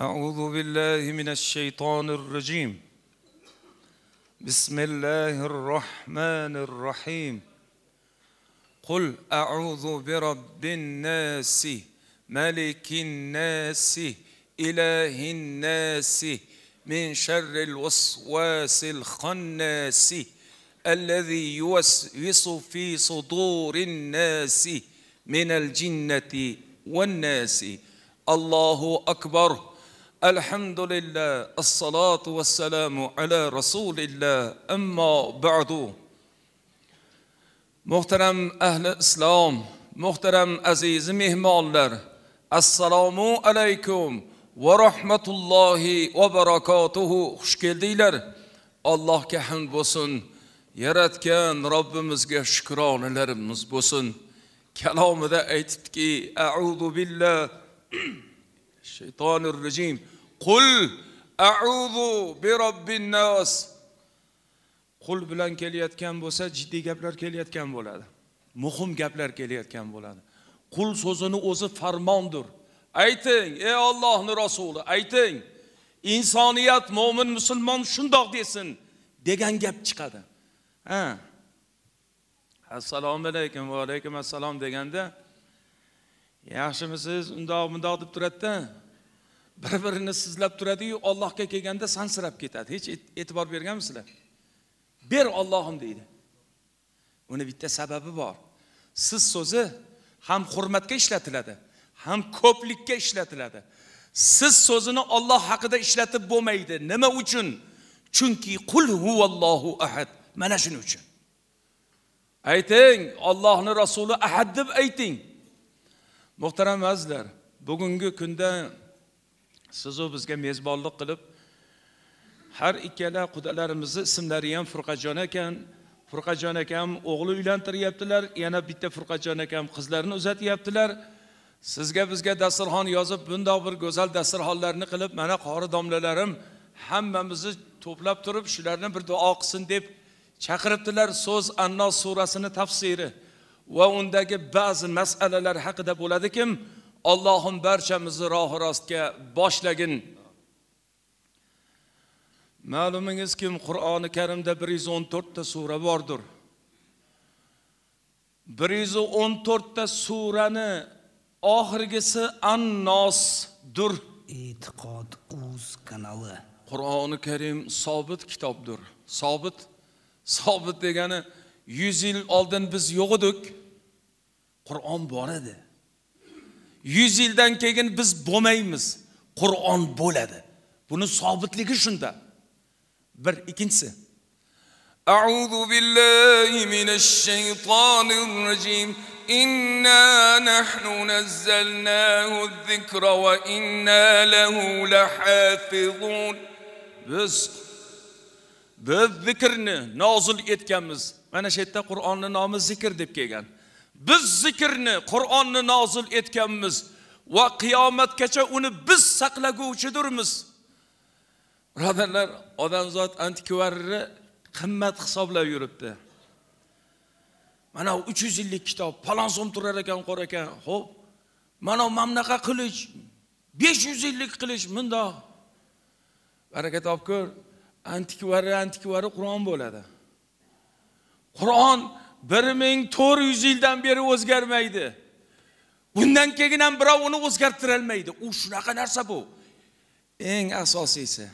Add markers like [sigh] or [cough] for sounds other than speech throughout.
أعوذ بالله من الشيطان الرجيم بسم الله الرحمن الرحيم قل أعوذ برب الناس ملك الناس إله الناس من شر الوسواس الخناس الذي يوسوس في صدور الناس من الجنة والناس الله أكبر الحمد لله الصلاة والسلام على رسول الله أما بعد محترم أهل الإسلام محترم عزيز مهمالر السلام عليكم ورحمة الله وبركاته خوش keldinglar allohga hamd bo'lsin yaratgan robbimizga shukronalarimiz bo'lsin kalomida aytibdiki audu billah [clears throat] shaytonir rejim qul auzu bi nas qul bilan kelayotgan bo'lsa jiddiy gaplar kelayotgan bo'ladi muhim gaplar kelayotgan bo'ladi qul so'zini o'zi farmondir ayting ey ollohni rasuli ayting insoniyat mo'min musulmon shundoq desin degan gap chiqadi ha assalomu alaykum va alaykum assalom deganda yaxshimisiz undoq bundoq deb turadida bir birini sizlab turadiyu ollohga kelganda sansirab ketadi hech e'tibor berganmisizlar ber ollohim deydi uni bitta sababi bor siz so'zi ham hurmatga ishlatiladi ham ko'plikka ishlatiladi siz so'zini olloh haqida ishlatib bo'lmaydi nima uchun chunki qul huvallohu ahad mana shuning uchun ayting ollohni rasuli ahad deb ayting muhtaram azizlar bugungi kunda sizu bizga mezbonlik qilib har ikkala qudalarimizni ismlari ham furqajon ekan furqajon akam o'g'li uylantiryaptilar yana bitta furqajon akam qizlarini uzatyaptilar sizga bizga dasturxon yozib bundoq bir go'zal dasturxonlarni qilib mana qori domlalarim hammamizni to'plab turib shularni bir duo qilsin deb chaqiribdilar so'z annos surasini tafsiri va undagi ba'zi masalalar haqida bo'ladi kim Allohim barchamizni rohi rostga boshlagin. Ma'lumingiz kim Qur'oni Karimda 114 ta sura bordir. 114 ta surani oxirgisi an E'tiqod uz kanali. Qur'oni Karim sobit kitobdir. Sobit sobit degani 100 yil oldin biz yo'q edik. Qur'on bor edi. 100 yildan keyin biz bo'lmaymiz qur'on bo'ladi buni sobitligi shunda bir ikkinchisi أعوذ بالله من الشيطان الرجيم إنا نحن نزلناه الذكر وإنا له لحافظون biz biz zikrni nozil etganmiz mana shu yerda qur'onni nomi zikr deb kelgan biz zikrni qur'onni nozil etganmiz va qiyomatgacha uni biz saqlaguvchidirmiz birodarlar odamzod antikvarni qimmat hisoblab yuribdi mana uch yuz yillik kitob palon so'm turar ekan qor ekan ho'p mana mana bunaqa qilich besh yuz yillik qilich mundoq baraka topgur antikvari antikvari qur'on bo'ladi qur'on bir ming to'rt yuz yildan beri o'zgarmaydi bundan keyin ham birov uni o'zgartirolmaydi u shunaqa narsa bu eng asosiysi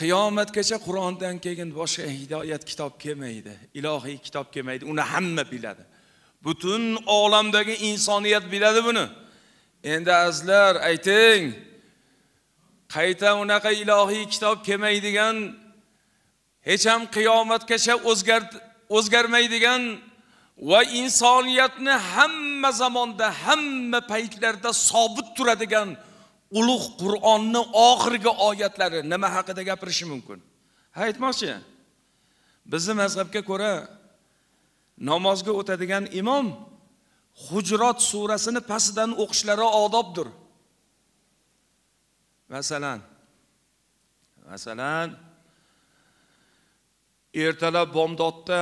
qiyomatgacha qur'ondan keyin boshqa hidoyat kitob kelmaydi ilohiy kitob kelmaydi uni hamma biladi butun olamdagi insoniyat biladi buni endi azizlar ayting qayta unaqa ilohiy kitob kelmaydigan hech ham qiyomatgacha o'zgart o'zgarmaydigan va insoniyatni hamma zamonda hamma paytlarda sobit turadigan ulug' qur'onni oxirgi oyatlari nima haqida gapirishi mumkin ha aytmoqchi bizni mazhabga ko'ra namozga o'tadigan imom hujrot surasini pastidan o'qishlari odobdir masalan masalan ertalab bomdodda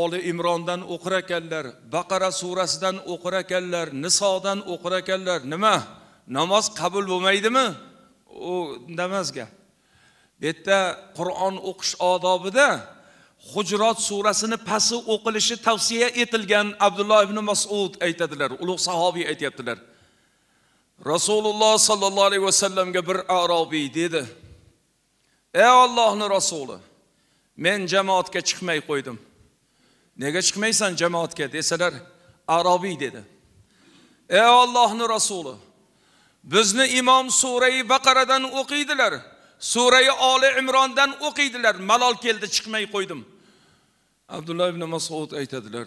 oli imrondan o'qir ekanlar baqara surasidan o'qir ekanlar nisodan o'qir ekanlar nima namoz qabul bo'lmaydimi u namozga bu yerda qur'on o'qish odobida hujrot surasini pasi o'qilishi tavsiya etilgan abdulloh ibn masud aytadilar ulug' sahobiy aytyaptilar rasululloh sollallohu alayhi vasallamga bir arobiy dedi ey ollohni rasuli men jamoatga chiqmay qo'ydim nega chiqmaysan jamoatga desalar arabiy dedi ey ollohni rasuli bizni imom surai baqaradan o'qiydilar surai oli imrondan o'qiydilar malol keldi chiqmay qo'ydim abdulloh ibn masud aytadilar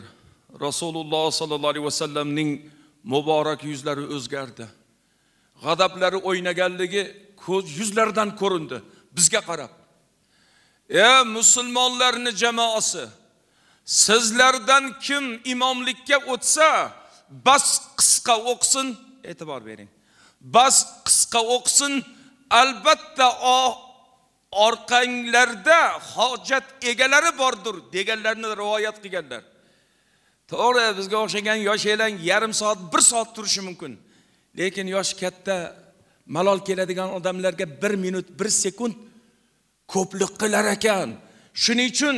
rasululloh sollallohu alayhi vasallamning muborak yuzlari o'zgardi g'adablari o'ynaganligi yuzlaridan ko'rindi bizga qarab ey musulmonlarni jamoasi sizlardan kim imomlikka o'tsa bas qisqa o'qisin e'tibor bering bas qisqa o'qisin albatta orqanglarda hojat egalari bordir deganlarni rivoyat qilganlar to'g'ri bizga o'xshagan yosh elang yarim soat bir soat turishi mumkin lekin yosh katta malol keladigan odamlarga bir minut bir sekund ko'plik qilar ekan shuning uchun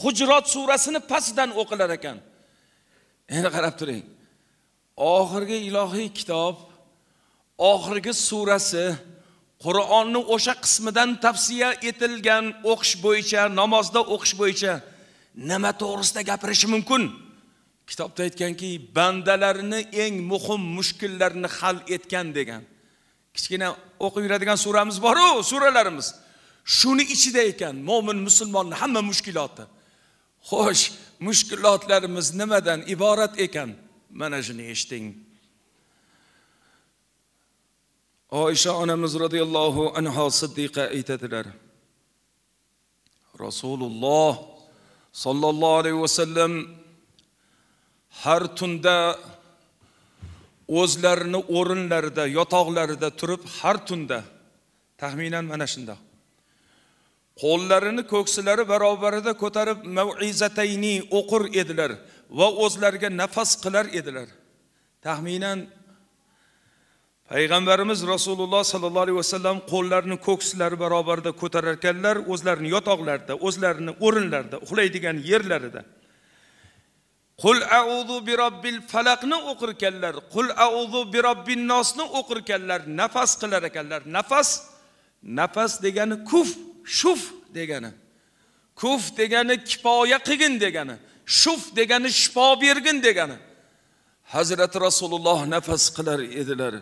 hujrot surasini pastidan o'qilar ekan endi qarab turing oxirgi ilohiy kitob oxirgi surasi qur'onni o'sha qismidan tavsiya etilgan o'qish bo'yicha namozda o'qish bo'yicha nima to'g'risida gapirishi mumkin kitobda aytganki bandalarini eng muhim mushkullarini hal etgan degan kichkina o'qib yuradigan suramiz boru suralarimiz shuni ichida ekan mo'min musulmonni hamma mushkuloti xo'sh mushkulotlarimiz nimadan iborat ekan mana shuni eshiting oysha onamiz roziyallohu anho siddiqa aytadilar rasululloh sollallohu alayhi vasallam har tunda o'zlarini o'rinlarida yotoqlarida turib har tunda taxminan mana shundoq qo'llarini ko'ksilari barobarida ko'tarib maizatayni o'qir edilar va o'zlariga nafas qilar edilar taxminan payg'ambarimiz rasululloh sollallohu alayhi vasallam qo'llarini ko'ksilari barobarida ko'tarar ekanlar o'zlarini yotoqlarida o'zlarini o'rinlarida uxlaydigan yerlarida qul auzu bi robbil falaqni o'qir ekanlar qul auzu bi robbin nosni o'qir ekanlar nafas qilar ekanlar nafas nafas degani kuf shuf degani kuf degani kifoya qilgin degani shuf degani shifo bergin degani hazrati rasululloh nafas qilar edilar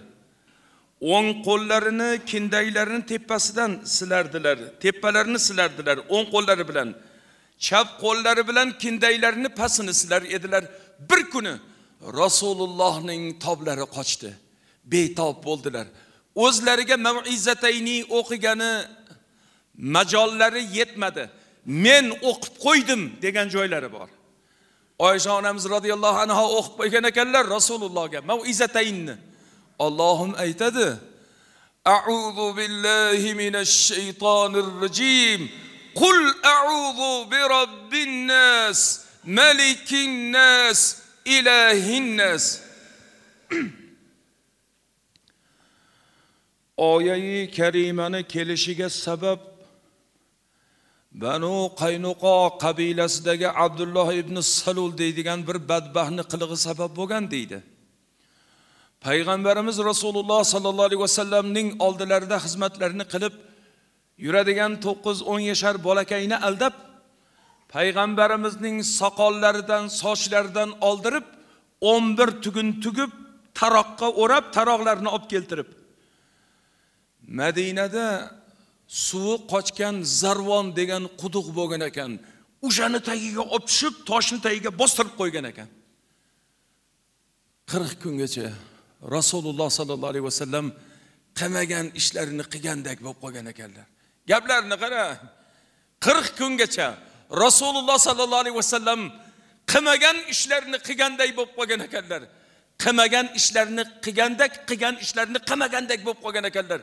o'ng qo'llarini kindaylarini tepasidan silardilar tepalarini silardilar o'ng qo'llari bilan chap qo'llari bilan kindaylarini pastini silar edilar bir kuni rasulullohning toblari qochdi betob bo'ldilar o'zlariga maizatayni o'qigani majollari yetmadi men o'qib qo'ydim degan joylari bor oysha onamiz roziyallohu anhu o'qib qo'ygan ekanlar rasulullohga mavizataynni ollohim aytadi أعوذ بالله من الشيطان الرجيم قل أعوذ برب الناس ملك الناس إله الناس oyayi karimani kelishiga sabab banu qaynuqo qabilasidagi abdulloh ibn salul deydigan bir badbaxtni qilig'i sabab bo'lgan deydi payg'ambarimiz rasululloh sollallohu alayhi vasallamning oldilarida xizmatlarini qilib yuradigan to'qqiz o'n yashar bolakayni aldab payg'ambarimizning soqollaridan sochlaridan oldirib o'n bir tugun tugib taroqqa o'rab taroqlarni olib keltirib madinada suvi qochgan zarvon degan quduq bo'lgan ekan o'shani tagiga olib tushib toshni tagiga bostirib qo'ygan ekan qirq kungacha rasululloh sollallohu alayhi vasallam qilmagan ishlarini qilgandek bo'lib qolgan ekanlar gaplarni qara qirq kungacha rasululloh sollallohu alayhi vasallam qilmagan ishlarini qilganday bo'lib qolgan ekanlar qilmagan ishlarini qilgandek qilgan ishlarini qilmagandek bo'lib qolgan ekanlar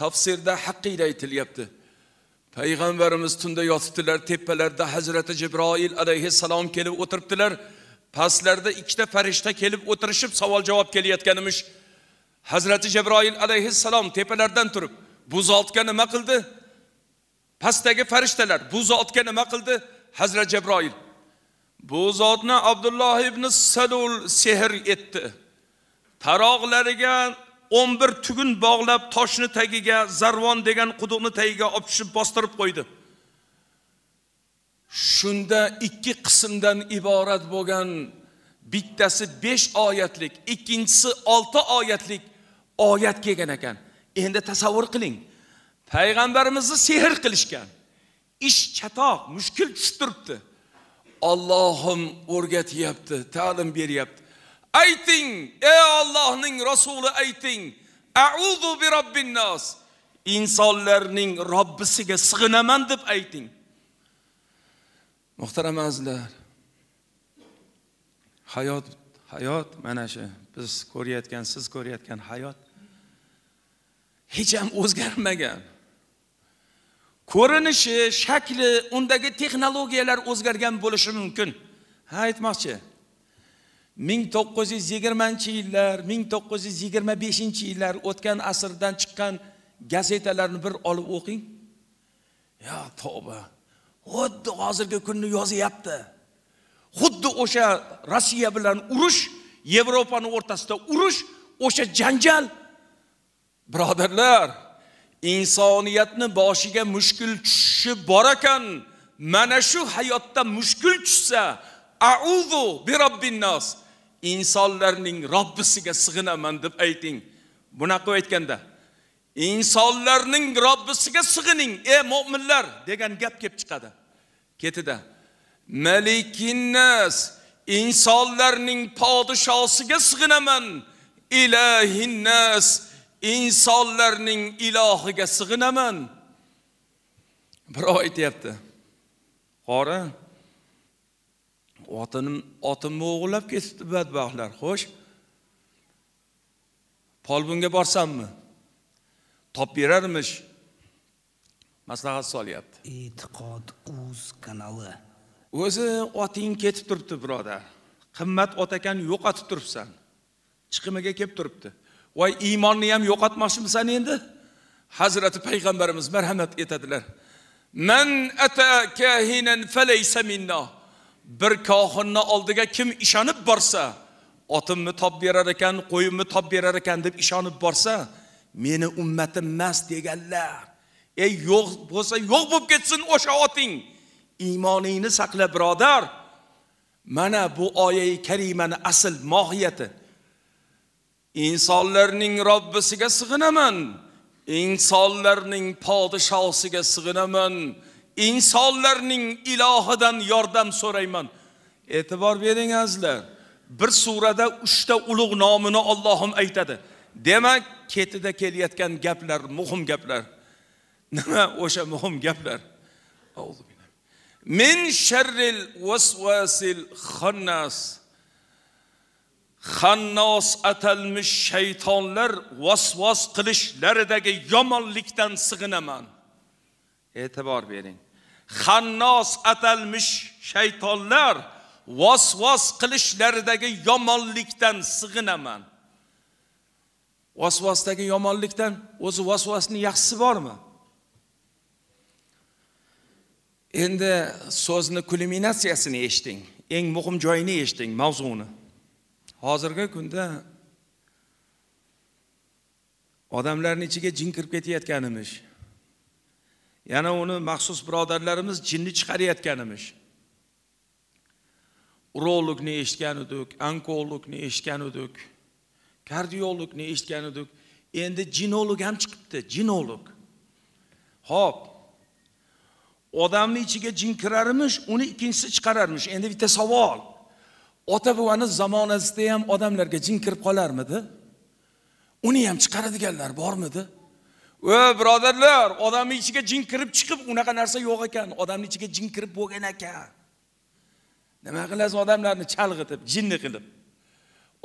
tafsirda haqqiyda aytilyapti payg'ambarimiz tunda yotibdilar tepalarda hazrati jibroil alayhissalom kelib o'tiribdilar pastlarda ikkita farishta kelib o'tirishib savol javob emish hazrati jabroil alayhissalom tepalardan turib bu zotga nima qildi pastdagi farishtalar bu zotga nima qildi hazrat jabroil bu zotni abdulloh ibn salul sehr etdi taroqlariga o'n bir tugun bog'lab toshni tagiga zarvon degan quduqni tagiga olib tushib bostirib qo'ydi shunda ikki qismdan iborat bo'lgan bittasi besh oyatlik ikkinchisi olti oyatlik oyat kelgan ekan endi tasavvur qiling payg'ambarimizni sehr qilishgan ish chatoq mushkul tushib turibdi ollohim o'rgatyapti ta'lim beryapti ayting ey Allohning rasuli ayting a'udhu bi robbin nas insonlarning robbisiga sig'inaman deb ayting muhtaram azizlar hayot hayot mana shu biz ko'rayotgan siz ko'rayotgan hayot hech ham o'zgarmagan ko'rinishi shakli undagi texnologiyalar o'zgargan bo'lishi mumkin ha aytmoqchi 1920 yillar 1925 yillar o'tgan asrdan chiqqan gazetalarni bir olib o'qing yo tavba xuddi hozirgi kunni yozyapti xuddi o'sha rossiya bilan urush yevropani o'rtasida urush o'sha janjal birodarlar insoniyatni boshiga mushkul tushishi bor ekan mana shu hayotda mushkul tushsa auzu bi robbin nos insonlarning robbisiga sig'inaman deb ayting bunaqa aytganda insonlarning robbisiga sig'ining e mo'minlar degan gap kelib chiqadi ketida malikinnas insonlarning podshosiga sig'inaman ilahinnas insonlarning ilohiga sig'inaman birov aytyapti qori otinim otimni o'g'irlab ketibdi badbaxtlar xo'sh polvonga borsammi topib berarmish maslahat solyapti e'tiqod uz kanali o'zi oting ketib turibdi birodar qimmat ekan yo'qotib turibsan chiqimiga kelib turibdi voy iymonni ham yo'qotmoqchimisan endi hazrati payg'ambarimiz marhamat etadilar man ata kahinan falaysa minna bir kohinni oldiga kim ishonib borsa otimni top berar ekan qo'yimni top berar ekan deb ishonib borsa meni ummatim emas deganlar ey yo'q bo'lsa yo'q bo'lib ketsin o'sha oting iymoningni saqla birodar mana bu oyai karimani asl mohiyati insonlarning robbisiga sig'inaman insonlarning podshosiga sig'inaman insonlarning ilohidan yordam so'rayman e'tibor bering azizlar bir surada 3 ta ulug' nomini ollohim aytadi demak ketida kelayotgan gaplar muhim gaplar nima o'sha muhim gaplar min sharril waswasil xannas xannos atalmish shaytonlar vasvos qilishlaridagi yomonlikdan sig'inaman e'tibor bering xannos atalmish shaytonlar vasvas qilishlaridagi yomonlikdan sig'inaman vasvasdagi yomonlikdan o'zi vasvasni yaxshisi bormi endi so'zni kulminatsiyasini eshiting eng muhim joyini eshiting mavzuni hozirgi kunda odamlarni ichiga jin kirib ketayotgan emish yana uni maxsus birodarlarimiz jinni chiqarayotganimish urologni eshitgan edik onkologni eshitgan edik kardiologni eshitgan edik endi jinolog ham chiqibdi jinolog ho'p odamni ichiga jin kirarmish uni ikkinchisi chiqararmish endi bitta savol ota buvani zamonasida ham odamlarga jin kirib qolarmidi uni ham chiqaradiganlar bormidi voy birodarlar odamni ichiga jin kirib chiqib unaqa narsa yo'q ekan odamni ichiga jin kirib bo'lgan ekan nima qilasiz odamlarni chalg'itib jinni qilib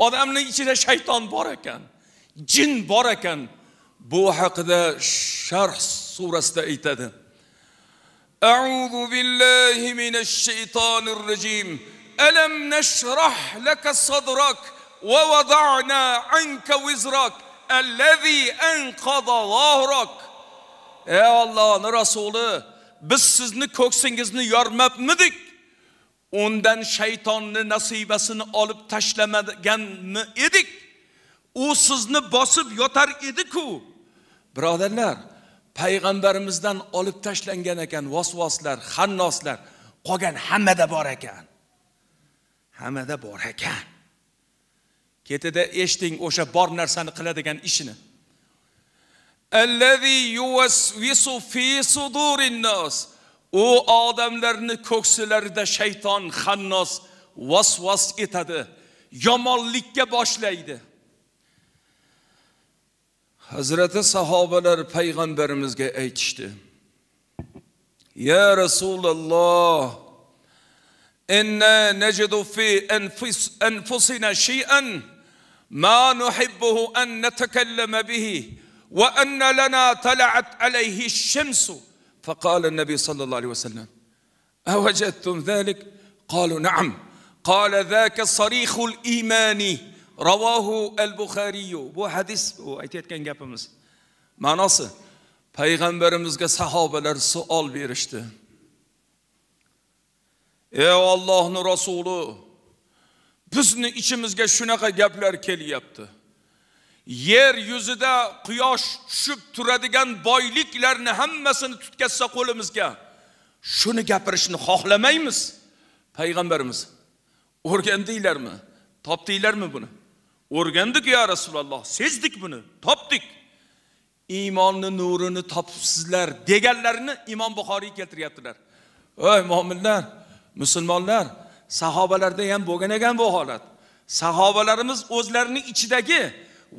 odamni ichida shayton bor ekan jin bor ekan bu haqida sharh surasida aytadi أعوذ بالله من الشيطان الرجيم ألم نشرح لك صدرك ووضعنا عنك وزرك allazi anqada zohrok ey Allohning rasuli biz sizni ko'ksingizni yormabmidik undan shaytonni nasibasini olib tashlamaganmi edik u sizni bosib yotar edi-ku birodarlar payg'ambarimizdan olib tashlangan ekan vasvoslar xannoslar qolgan hammada bor ekan hammada bor ekan ketida eshiting o'sha bor narsani qiladigan ishini allazi fi u odamlarni ko'ksilarida shayton xannos vasvas etadi yomonlikka boshlaydi hazrati sahobalar payg'ambarimizga aytishdi ya rasululloh inna najidu fi anfusina shay'an ما نحبه أن نتكلم به وأن لنا طلعت عليه الشمس فقال النبي صلى الله عليه وسلم أوجدتم ذلك؟ قالوا نعم قال ذاك صريخ الإيمان رواه البخاري bu hadis u aytayotgan gapimiz ma'nosi payg'ambarimizga sahobalar savol berishdi يا الله rasuli bizni ichimizga shunaqa gaplar kelyapti yer yuzida quyosh tushib turadigan boyliklarni hammasini tutkazsa qo'limizga shuni gapirishni xohlamaymiz payg'ambarimiz o'rgandinglarmi topdinglarmi buni o'rgandik ya rasululloh sezdik buni topdik iymonni nurini topibsizlar deganlarini imom buxoriy keltiryaptilar voy mo'minlar musulmonlar sahobalarda ham bo'lgan ekan bu holat sahobalarimiz o'zlarini ichidagi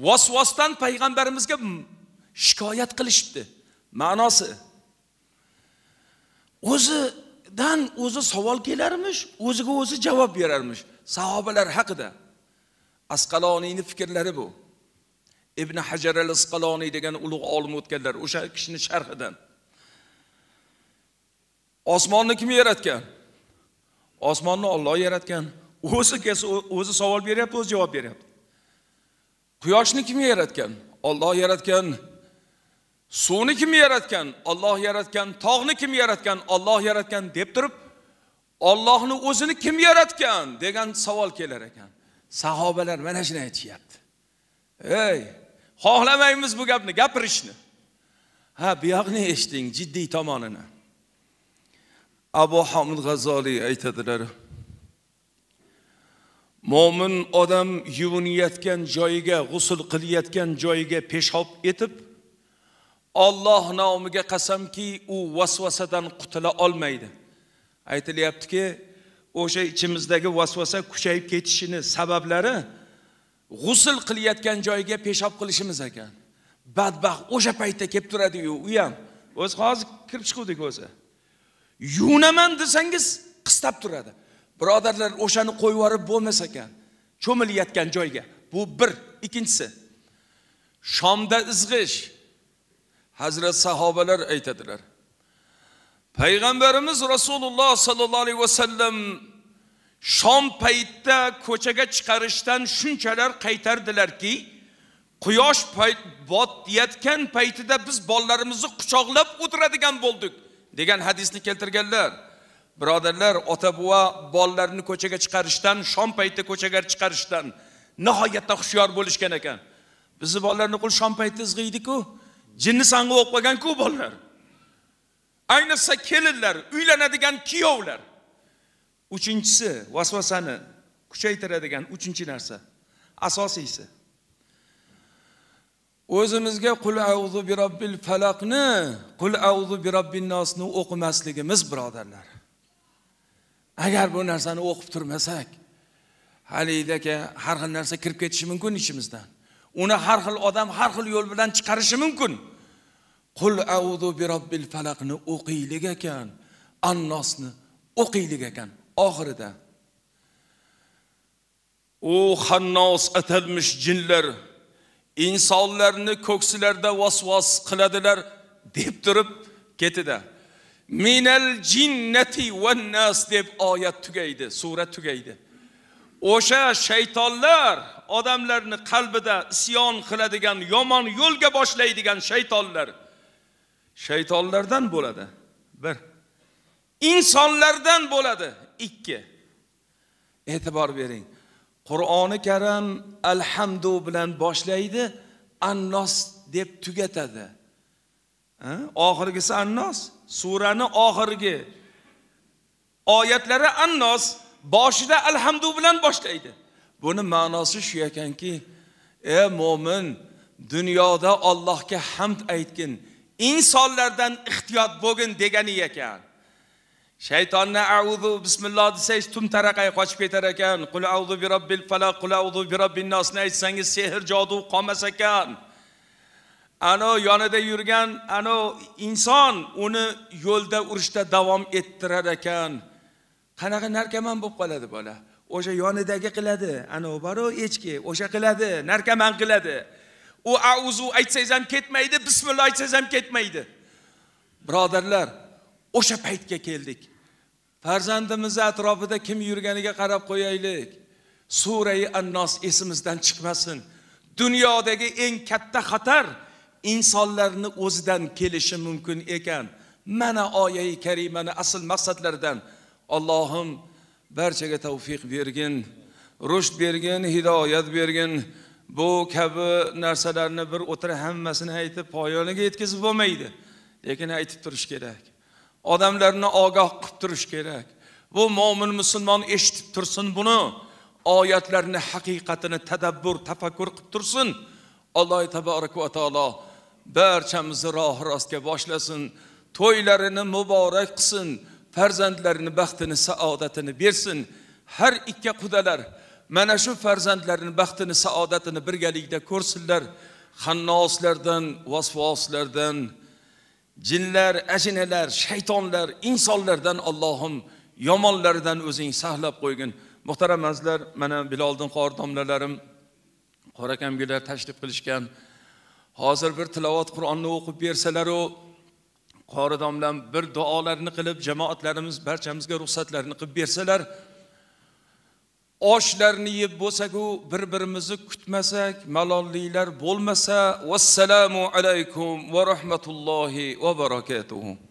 vosvosdan payg'ambarimizga shikoyat qilishibdi ma'nosi o'zidan o'zi savol kelarmish o'ziga o'zi javob berarmish sahobalar haqida asqaloniyni fikrlari bu ibn hajar al asqaloniy degan ulug' olim o'tganlar o'sha kishini sharhidan osmonni kim yaratgan osmonni Alloh yaratgan o'zi kelsa o'zi savol beryapti o'zi javob beryapti quyoshni kim yaratgan Alloh yaratgan suvni kim yaratgan Alloh yaratgan tog'ni kim yaratgan Alloh yaratgan deb turib Allohni o'zini kim yaratgan degan savol kelar ekan sahobalar mana shuni aytishyapti ey xohlamaymiz bu gapni gapirishni ha bu eshiting jiddiy tomonini abu hamid g'azoliy aytadilar mo'min odam yuvinayotgan joyiga g'usul qilayotgan joyiga peshob etib olloh nomiga qasamki u vasvasadan qutula olmaydi aytilyaptiki o'sha ichimizdagi vasvasa kuchayib ketishini sabablari g'usul qilayotgan joyiga peshob qilishimiz ekan badbaxt o'sha paytda kelib turadiyu u ham o'zi hozir kirib chiquvdik o'zi yuvinaman desangiz qistab turadi birodarlar o'shani qo'yib yuborib bo'lmas ekan cho'milayotgan joyga bu bir ikkinchisi shomda izg'ish hazrat sahobalar aytadilar payg'ambarimiz rasululloh sollallohu alayhi vasallam shom paytda ko'chaga chiqarishdan shunchalar qaytardilarki quyosh payt botayotgan paytida biz bolalarimizni quchoqlab o'tiradigan bo'ldik degan hadisni keltirganlar birodarlar ota buva bolalarini ko'chaga chiqarishdan shom paytida ko'chaga chiqarishdan nihoyatda hushyor bo'lishgan ekan bizni bolalarni qul shom paytida izg'iydiku jinni sang'i bo'lib qolganku bolalar ayniqsa kelinlar uylanadigan kuyovlar uchinchisi vasvasani kuchaytiradigan uchinchi narsa asosiysi o'zimizga qul avzu bi robbil falaqni qul avzu bi robbin nosni o'qimasligimiz birodarlar agar bu narsani o'qib turmasak haligi aka har xil narsa kirib ketishi mumkin ichimizdan uni har xil odam har xil yo'l bilan chiqarishi mumkin qul avzu bi robbil falaqni o'qiylik ekan annosni o'qiylik ekan oxirida u xannos atalmish jinlar insonlarni ko'ksilarida vasvas qiladilar deb turib ketida minal jinnati van nas deb oyat tugaydi sura tugaydi o'sha shaytonlar odamlarni qalbida isyon qiladigan yomon yo'lga boshlaydigan shaytonlar shaytonlardan bo'ladi bir insonlardan bo'ladi ikki e'tibor bering qur'oni karim alhamdu bilan boshlaydi annos deb tugatadi oxirgisi annos surani oxirgi oyatlari annos boshida alhamdu bilan boshlaydi buni ma'nosi shu ekanki e mo'min dunyoda ollohga hamd aytgin insonlardan ehtiyot bo'lgin degani ekan shaytonni auzu bismillah desangiz tum taraqay qochib ketar ekan qul auzu bi robbil falaq qul auzu bi robbin nosni aytsangiz sehr jodu qolmas ekan anu yonida yurgan anu inson uni yo'lda urishda davom ettirar ekan qanaqa narkaman bo'lib qoladi bola o'sha yonidagi qiladi ano boru echki o'sha qiladi narkaman qiladi u auzu aytsangiz ham ketmaydi bismillah aytsangiz ham ketmaydi birodarlar o'sha paytga keldik farzandimizni atrofida kim yurganiga qarab qo'yaylik surai annos esimizdan chiqmasin dunyodagi eng katta xatar insonlarni o'zidan kelishi mumkin ekan mana oyai karimani asl maqsadlaridan allohim barchaga tavfiq bergin rusht bergin hidoyat bergin bu kabi narsalarni bir o'tira hammasini aytib poyoniga yetkazib bo'lmaydi lekin aytib turish kerak odamlarni ogoh qilib turish kerak bu mo'min musulmon eshitib tursin buni oyatlarni haqiqatini tadabbur tafakkur qilib tursin alloh taborak va taolo barchamizni roh rostga boshlasin to'ylarini muborak qilsin farzandlarini baxtini saodatini bersin har ikki qudalar mana shu farzandlarini baxtini saodatini birgalikda ko'rsinlar hannoslardan vasvoslardan jinlar ajinalar shaytonlar insonlardan allohim yomonlaridan o'zing saqlab qo'ygin muhtaram azizlar mana biloldin qori domlalarim qora akamgilar tashrif qilishgan hozir bir tilovat qur'onni o'qib bersalaru qori domlam bir duolarni qilib jamoatlarimiz barchamizga ruxsatlarini qilib bersalar oshlarni yeb bo'lsak-ku, bir-birimizni kutmasak, malolliklar bo'lmasa, vassalomu alaykum va rahmatullohi va barakatuh.